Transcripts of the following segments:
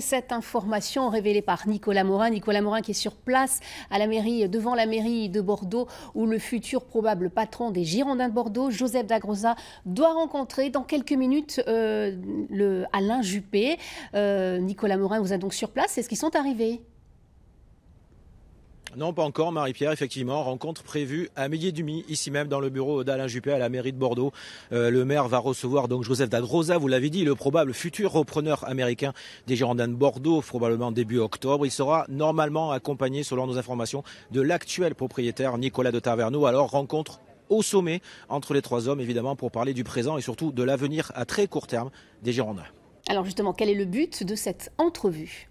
cette information révélée par Nicolas Morin. Nicolas Morin qui est sur place à la mairie, devant la mairie de Bordeaux, où le futur probable patron des Girondins de Bordeaux, Joseph Dagrosa, doit rencontrer dans quelques minutes euh, le Alain Juppé. Euh, Nicolas Morin vous a donc sur place. Est-ce qu'ils sont arrivés non, pas encore, Marie-Pierre, effectivement. Rencontre prévue à midi et demi, ici même dans le bureau d'Alain Juppé à la mairie de Bordeaux. Euh, le maire va recevoir donc Joseph Dadrosa, vous l'avez dit, le probable futur repreneur américain des Girondins de Bordeaux, probablement début octobre. Il sera normalement accompagné, selon nos informations, de l'actuel propriétaire Nicolas de Taverneau. Alors, rencontre au sommet entre les trois hommes, évidemment, pour parler du présent et surtout de l'avenir à très court terme des Girondins. Alors justement, quel est le but de cette entrevue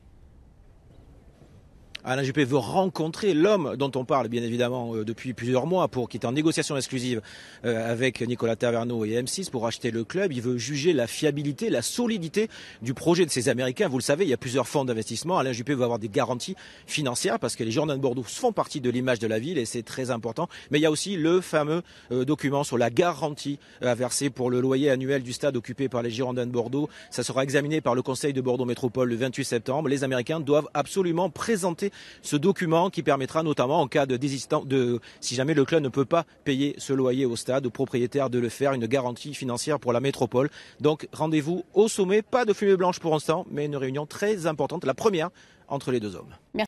Alain Juppé veut rencontrer l'homme dont on parle bien évidemment euh, depuis plusieurs mois, pour qui est en négociation exclusive euh, avec Nicolas Taverneau et M6 pour acheter le club. Il veut juger la fiabilité, la solidité du projet de ces Américains. Vous le savez, il y a plusieurs fonds d'investissement. Alain Juppé veut avoir des garanties financières parce que les Girondins de Bordeaux font partie de l'image de la ville et c'est très important. Mais il y a aussi le fameux euh, document sur la garantie à verser pour le loyer annuel du stade occupé par les Girondins de Bordeaux. Ça sera examiné par le Conseil de Bordeaux Métropole le 28 septembre. Les Américains doivent absolument présenter ce document qui permettra notamment en cas de désistance, de, si jamais le club ne peut pas payer ce loyer au stade, au propriétaire de le faire, une garantie financière pour la métropole. Donc rendez-vous au sommet, pas de fumée blanche pour l'instant, mais une réunion très importante, la première entre les deux hommes.